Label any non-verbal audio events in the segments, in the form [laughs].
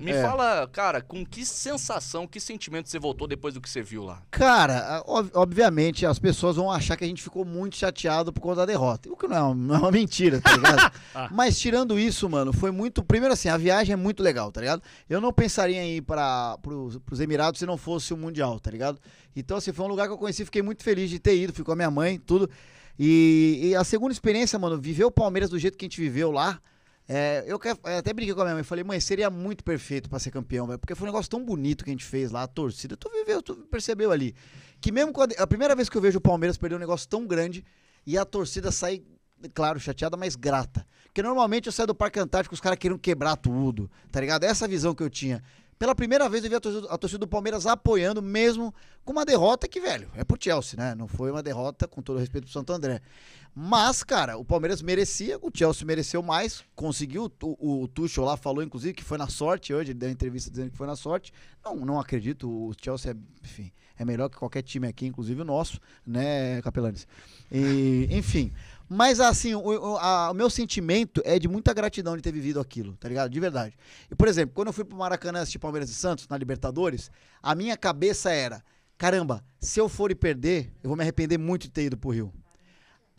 Me é. fala, cara, com que sensação, que sentimento você voltou depois do que você viu lá? Cara, obviamente as pessoas vão achar que a gente ficou muito chateado por conta da derrota. O que não é uma, é uma mentira, tá ligado? [laughs] ah. Mas tirando isso, mano, foi muito. Primeiro, assim, a viagem é muito legal, tá ligado? Eu não pensaria em ir para pros, Emirados se não fosse o Mundial, tá ligado? Então, assim, foi um lugar que eu conheci, fiquei muito feliz de ter ido, ficou a minha mãe, tudo. E, e, a segunda experiência, mano, viver o Palmeiras do jeito que a gente viveu lá é, eu é, até brinquei com a minha mãe, falei, mãe, seria muito perfeito para ser campeão, porque foi um negócio tão bonito que a gente fez lá, a torcida, tu viveu, tu percebeu ali, que mesmo quando, é a primeira vez que eu vejo o Palmeiras perder um negócio tão grande e a torcida sair claro, chateada, mas grata. Porque normalmente eu saio do Parque Antártico os caras queriam quebrar tudo, tá ligado? Essa é visão que eu tinha. Pela primeira vez eu vi a torcida, a torcida do Palmeiras apoiando, mesmo com uma derrota que, velho, é pro Chelsea, né? Não foi uma derrota, com todo respeito pro Santo André. Mas, cara, o Palmeiras merecia, o Chelsea mereceu mais, conseguiu. O, o Tuchel lá falou, inclusive, que foi na sorte hoje, ele deu uma entrevista dizendo que foi na sorte. Não, não acredito, o Chelsea é, enfim, é melhor que qualquer time aqui, inclusive o nosso, né, Capelanes? E, enfim, mas assim, o, a, o, meu sentimento é de muita gratidão de ter vivido aquilo, tá ligado? De verdade. E, por exemplo, quando eu fui pro Maracanã assistir Palmeiras e Santos, na Libertadores, a minha cabeça era: caramba, se eu for e perder, eu vou me arrepender muito de ter ido pro Rio.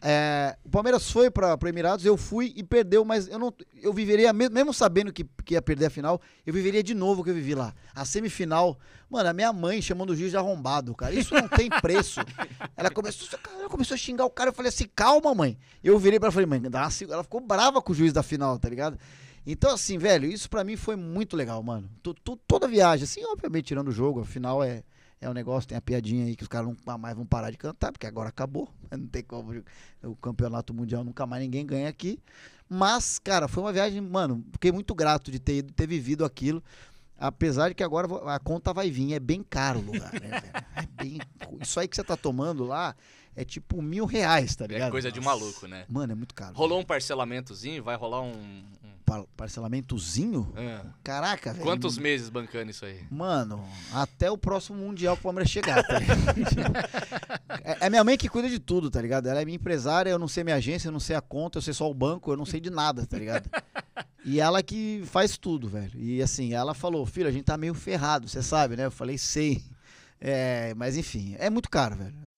É, o Palmeiras foi para o Emirados, eu fui e perdeu, mas eu não, eu viveria mesmo sabendo que, que ia perder a final, eu viveria de novo o que eu vivi lá. A semifinal, mano, a minha mãe chamando o juiz de arrombado, cara. Isso não tem preço. [laughs] ela começou, ela começou a xingar o cara, eu falei assim: "Calma, mãe". Eu virei para ela e falei: "Mãe, dá uma, ela ficou brava com o juiz da final, tá ligado? Então assim, velho, isso para mim foi muito legal, mano. T -t Toda viagem, assim, obviamente tirando o jogo, a final é é um negócio, tem a piadinha aí que os caras nunca mais vão parar de cantar, porque agora acabou. [laughs] Não tem como. O campeonato mundial nunca mais ninguém ganha aqui. Mas, cara, foi uma viagem, mano, fiquei muito grato de ter ido, ter vivido aquilo. Apesar de que agora a conta vai vir, é bem caro o lugar, né, É bem... Isso aí que você tá tomando lá é tipo mil reais, tá é ligado? É coisa Nossa. de maluco, né? Mano, é muito caro. Rolou um parcelamentozinho, vai rolar um, parcelamentozinho. É. Caraca, velho. Quantos meses bancando isso aí? Mano, até o próximo Mundial que o Palmeiras chegar. Tá [laughs] é, é, minha mãe que cuida de tudo, tá ligado? Ela é minha empresária, eu não sei minha agência, eu não sei a conta, eu sei só o banco, eu não sei de nada, tá ligado? E ela que faz tudo, velho. E assim, ela falou: filho, a gente tá meio ferrado, você sabe, né? Eu falei: sei. É, mas enfim, é muito caro, velho.